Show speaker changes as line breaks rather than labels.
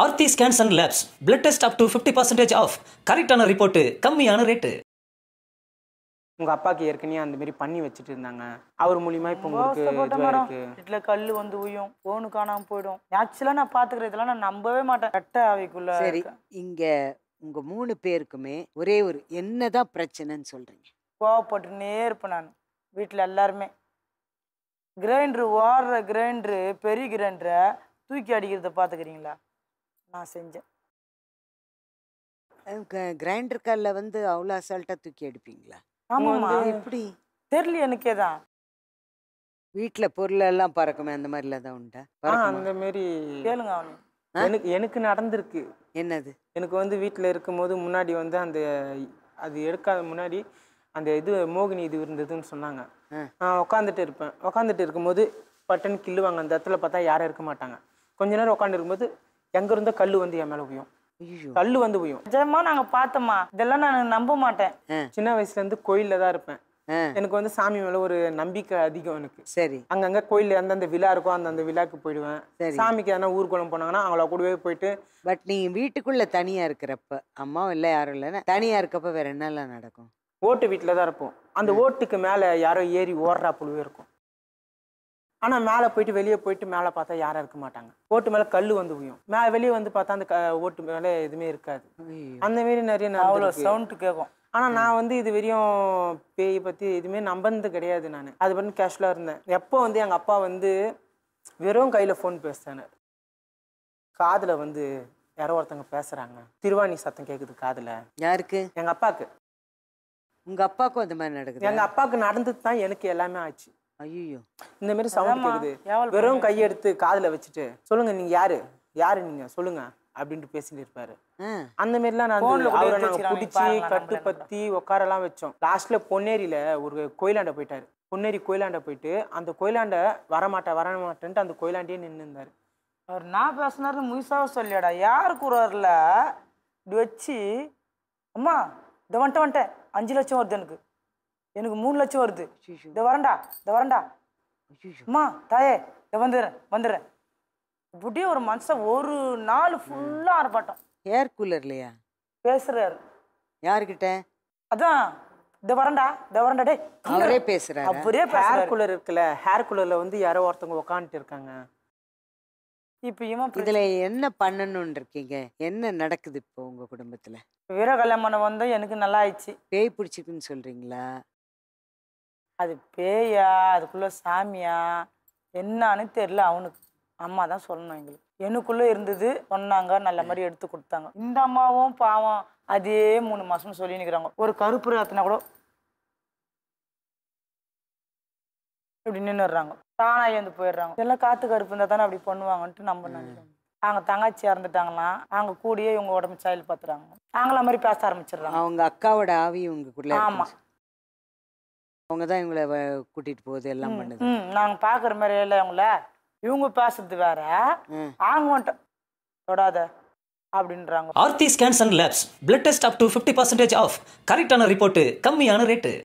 Aarthi scans and labs blood test up to fifty percentage of கரெக்டான report கம்மியான rate
உங்க அப்பாக்கு ஏற்கனவே அந்த மாதிரி பண்ணி வச்சுட்டு இருந்தாங்க அவர் மூலியமா இப்போ உங்களுக்கு வீட்டுல
கல்லு வந்து உயும் போனு காணாமல் போயிடும் ஆக்சுவலா நான் பாத்துக்கிற இதெல்லாம் நான் நம்பவே மாட்டேன் கட்ட அவைக்குள்ள சரி
இங்க உங்க மூணு பேருக்குமே ஒரே ஒரு என்னதான் பிரச்சனைன்னு சொல்றீங்க
கோவப்பட்டுனே இருப்பேன் நான் வீட்டுல எல்லாருமே கிரைண்டரு ஓடுற கிரைண்டரு பெரிய கிரைண்டரை தூக்கி அடிக்கிறத பாத்துக்கிறீங்களா நான் செஞ்சேன்
கிரைண்டர் கல்ல வந்து அவ்வளோ அசால்ட்டாக தூக்கி எடுப்பீங்களா
ஆமா எப்படி தெரியல எனக்கே தான்
வீட்டில் எல்லாம் பறக்குமே அந்த மாதிரிலாம் தான் உண்டா அந்த
மாரி கேளுங்க அவனு எனக்கு எனக்கு நடந்திருக்கு என்னது எனக்கு வந்து வீட்டில் இருக்கும்போது முன்னாடி வந்து அந்த அது எடுக்காத முன்னாடி அந்த இது மோகினி இது இருந்ததுன்னு சொன்னாங்க நான் உட்காந்துட்டு இருப்பேன் உட்காந்துட்டு இருக்கும்போது பட்டன் கிள்ளுவாங்க அந்த இடத்துல பார்த்தா யாரும் இருக்க மாட்டாங்க கொஞ்ச நேரம் உட்காந்துருக்கும்போது எங்க இருந்த கல் வந்து என் மேல உயும் கல் வந்து உயும் நிஜமா நாங்க பார்த்தோமா இதெல்லாம் நான் நம்ப மாட்டேன் சின்ன வயசுல இருந்து கோயில்ல தான் இருப்பேன் எனக்கு வந்து சாமி மேல ஒரு நம்பிக்கை அதிகம் எனக்கு சரி அங்கங்க கோயில்ல அந்தந்த விழா இருக்கும் அந்தந்த விழாக்கு போயிடுவேன் சாமிக்கு எதனா ஊர்க்குளம் போனாங்கன்னா அவங்கள கூடவே போயிட்டு
பட் நீ வீட்டுக்குள்ள தனியா இருக்கிறப்ப அம்மாவும் இல்லை யாரும் இல்லைன்னா தனியா இருக்கப்ப வேற என்னெல்லாம் நடக்கும்
ஓட்டு வீட்டில் தான் இருப்போம் அந்த ஓட்டுக்கு மேல யாரோ ஏறி ஓடுறா புழுவே இருக்கும் ஆனால் மேலே போயிட்டு வெளியே போயிட்டு மேலே பார்த்தா யாரும் இருக்க மாட்டாங்க ஓட்டு மேலே கல் வந்து உயும் மே வெளியே வந்து பார்த்தா அந்த ஓட்டு மேலே எதுவுமே இருக்காது அந்த மாரி நிறைய அவ்வளோ சவுண்டு கேட்கும் ஆனால் நான் வந்து இது வரையும் பேய் பற்றி எதுவுமே நம்பினது கிடையாது நான் அது பண்ணி கேஷுவலாக இருந்தேன் எப்போ வந்து எங்கள் அப்பா வந்து வெறும் கையில் ஃபோன் பேசுனார் காதில் வந்து யாரோ ஒருத்தவங்க பேசுகிறாங்க திருவாணி சத்தம் கேட்குது காதில் யாருக்கு எங்கள் அப்பாவுக்கு உங்கள் அப்பாவுக்கும் அந்த மாதிரி நடக்குது எங்கள் அப்பாவுக்கு நடந்தது தான் எனக்கு எல்லாமே ஆச்சு ஐயோ இந்த மாதிரி சவுண்ட் கேக்குது வெறும் எடுத்து காதுல வச்சுட்டு சொல்லுங்க நீங்க யாரு யாரு நீங்க சொல்லுங்க அப்படின்ட்டு பேசிட்டு இருப்பாரு அந்த மாதிரிலாம் நான் குடிச்சு நாங்கள் பிடிச்சி கட்டுப்பத்தி உட்காரலாம் வச்சோம் லாஸ்ட்ல பொன்னேரியில ஒரு கோயிலாண்ட போயிட்டாரு பொன்னேரி கோயிலாண்ட போயிட்டு அந்த கோயிலாண்ட வரமாட்டா வரமாட்டேன்ட்டு அந்த கோயிலாண்டியே நின்று இருந்தாரு
அவர் நான் பேசினாரு முயசாக சொல்லியாடா யார் கூறாருல இப்படி வச்சு அம்மா இந்த வந்துட்டேன் வந்துட்டேன் அஞ்சு லட்சம் வருது எனக்கு எனக்கு மூணு லட்சம் வருது இதை வரண்டா இதை வரண்டா அம்மா தாயே இதை வந்துடுறேன் வந்துடுறேன் இப்படியே ஒரு மனுஷன் ஒரு நாள் ஃபுல்லாக ஆர்ப்பாட்டம் ஏர் கூலர் இல்லையா பேசுறாரு யாருக்கிட்ட அதான்
இதை வரண்டா இதை வரண்டா டே அவரே பேசுறாரு அவரே ஹேர் கூலர் இருக்குல்ல ஹேர் கூலரில் வந்து யாரோ ஒருத்தவங்க உக்காந்துட்டு இருக்காங்க இப்போ இவன் இதுல என்ன பண்ணணும்னு
இருக்கீங்க என்ன நடக்குது இப்போ உங்க குடும்பத்துல
வீர கல்யாணம் வந்தோம் எனக்கு நல்லா ஆயிடுச்சு பேய் பிடிச்சிருக்குன்னு சொல்றீங்களா அது பேயா அதுக்குள்ள சாமியா என்னன்னு தெரியல அவனுக்கு அம்மா தான் சொல்லணும் எங்களுக்கு எனக்குள்ளே இருந்தது சொன்னாங்க நல்ல மாதிரி எடுத்து கொடுத்தாங்க இந்த அம்மாவும் பாவம் அதே மூணு மாசம் சொல்லி நிற்கிறாங்க ஒரு கருப்பு ராத்தினா கூட இப்படி நின்றுடுறாங்க தானாக எழுந்து போயிடுறாங்க எல்லாம் காற்று கருப்பு இருந்தால் தானே அப்படி பண்ணுவாங்கன்ட்டு நம்ம நினைக்கிறோம் அவங்க தங்கச்சி இறந்துட்டாங்கன்னா அவங்க கூடயே இவங்க உடம்பு சைல் பார்த்துறாங்க அவங்கள மாதிரி பேச ஆரம்பிச்சிடுறாங்க
அவங்க அக்காவோட ஆவி இவங்க ஆமாம் அவங்க தான் இவங்கள கூட்டிட்டு போகுது எல்லாம் பண்ணுது
நாங்க பாக்குற மாதிரி இல்லை அவங்கள இவங்க பேசுறது வேற ஆங்க தொடாத அப்படின்றாங்க Aarthi scans and labs blood test up to fifty percentage of கரெக்டான ரிப்போர்ட் கம்மியான ரேட்டு